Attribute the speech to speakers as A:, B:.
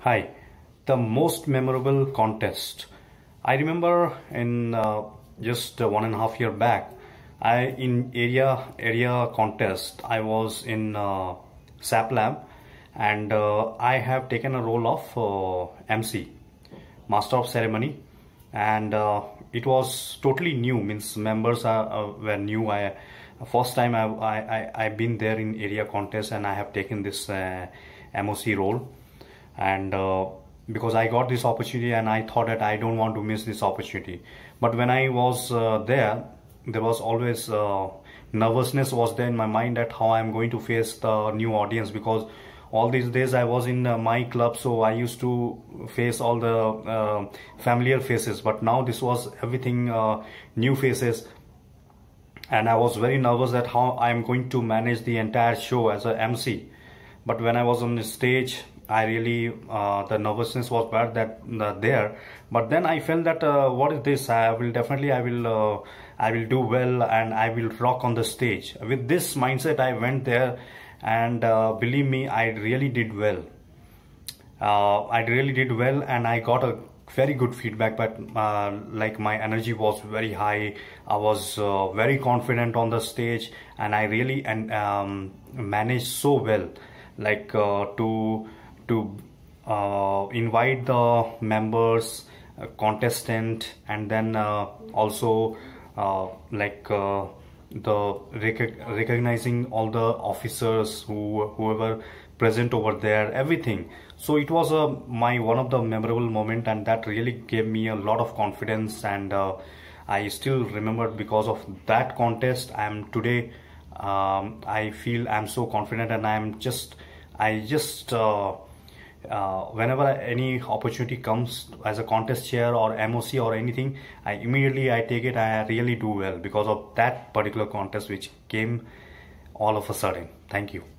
A: Hi, the most memorable contest. I remember in uh, just uh, one and a half year back, I in area area contest. I was in uh, SAP lab, and uh, I have taken a role of uh, MC, Master of Ceremony, and uh, it was totally new. Means members are, were new. I first time I I I have been there in area contest, and I have taken this MOC role and uh, because I got this opportunity and I thought that I don't want to miss this opportunity. But when I was uh, there, there was always uh, nervousness was there in my mind that how I'm going to face the new audience because all these days I was in uh, my club so I used to face all the uh, familiar faces but now this was everything uh, new faces and I was very nervous that how I'm going to manage the entire show as a MC but when I was on the stage I really uh, the nervousness was bad that uh, there, but then I felt that uh, what is this? I will definitely I will uh, I will do well and I will rock on the stage. With this mindset, I went there, and uh, believe me, I really did well. Uh, I really did well, and I got a very good feedback. But like my energy was very high, I was very confident on the stage, and I really and um, managed so well, like to to uh, invite the members uh, contestant and then uh, also uh, like uh, the rec recognizing all the officers who whoever present over there everything so it was a my one of the memorable moment and that really gave me a lot of confidence and uh, I still remember because of that contest I am today um, I feel I'm so confident and I'm just I just uh, whenever any opportunity comes as a contest chair or MOC or anything, I immediately I take it. I really do well because of that particular contest which came all of a sudden. Thank you.